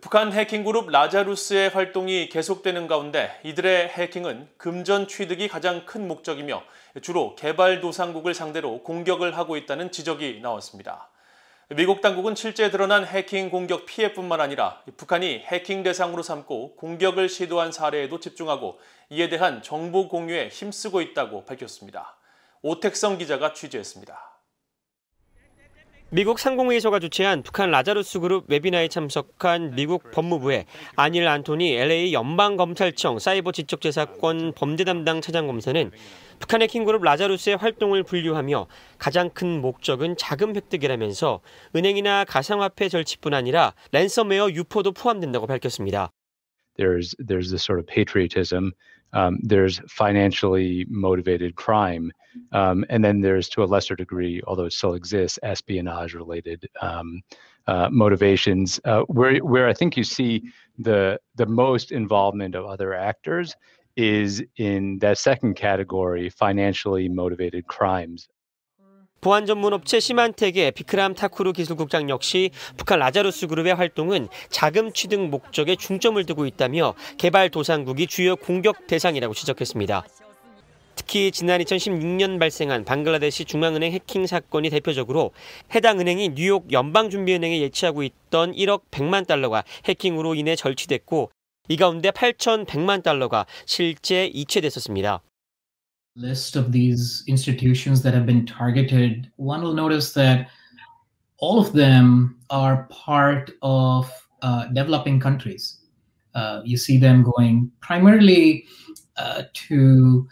북한 해킹 그룹 라자루스의 활동이 계속되는 가운데 이들의 해킹은 금전 취득이 가장 큰 목적이며 주로 개발도상국을 상대로 공격을 하고 있다는 지적이 나왔습니다. 미국 당국은 실제 드러난 해킹 공격 피해뿐만 아니라 북한이 해킹 대상으로 삼고 공격을 시도한 사례에도 집중하고 이에 대한 정보 공유에 힘쓰고 있다고 밝혔습니다. 오택성 기자가 취재했습니다. 미국 상공회의소가 주최한 북한 라자루스 그룹 웨비나에 참석한 미국 법무부의 아닐 안토니 LA 연방검찰청 사이버 지적재사권 범죄 담당 차장검사는 북한 의킹 그룹 라자루스의 활동을 분류하며 가장 큰 목적은 자금 획득이라면서 은행이나 가상화폐 절취뿐 아니라 랜섬웨어 유포도 포함된다고 밝혔습니다. There's there's this sort of patriotism. Um, there's financially motivated crime, um, and then there's to a lesser degree, although it still exists, espionage related um, uh, motivations. Uh, where where I think you see the the most involvement of other actors is in that second category, financially motivated crimes. 보안 전문 업체 시만텍의 비크람 타쿠르 기술국장 역시 북한 라자루스 그룹의 활동은 자금 취득 목적에 중점을 두고 있다며 개발 도상국이 주요 공격 대상이라고 지적했습니다. 특히 지난 2016년 발생한 방글라데시 중앙은행 해킹 사건이 대표적으로 해당 은행이 뉴욕 연방준비은행에 예치하고 있던 1억 100만 달러가 해킹으로 인해 절취됐고 이 가운데 8,100만 달러가 실제 이체됐었습니다. list of these institutions that have been targeted, one will notice that all of them are part of uh, developing countries. Uh, you see them going primarily uh, to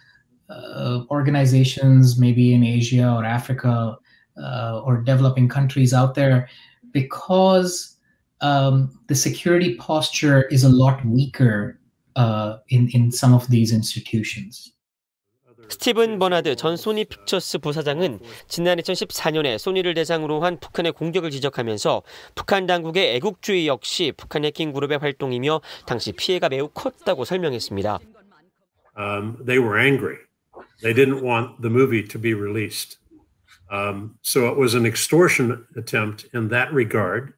uh, organizations maybe in Asia or Africa uh, or developing countries out there because um, the security posture is a lot weaker uh, in, in some of these institutions. 스티븐 버나드 전 소니 픽처스 부사장은 지난 2014년에 소니를 대상으로 한 북한의 공격을 지적하면서 북한 당국의 애국주의 역시 북한 해킹 그룹의 활동이며 당시 피해가 매우 컸다고 설명했습니다. Um, they were angry. They didn't want the movie to be released. Um, so it was an extortion attempt in that regard.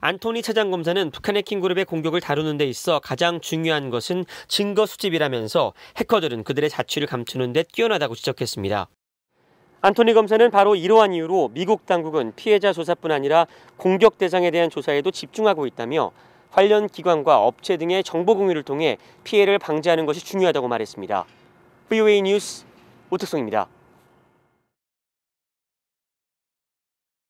안토니 차장 검사는 북한 해킹 그룹의 공격을 다루는 데 있어 가장 중요한 것은 증거 수집이라면서 해커들은 그들의 자취를 감추는 데 뛰어나다고 지적했습니다. 안토니 검사는 바로 이러한 이유로 미국 당국은 피해자 조사뿐 아니라 공격 대상에 대한 조사에도 집중하고 있다며 관련 기관과 업체 등의 정보 공유를 통해 피해를 방지하는 것이 중요하다고 말했습니다. VOA 뉴스 오특성입니다.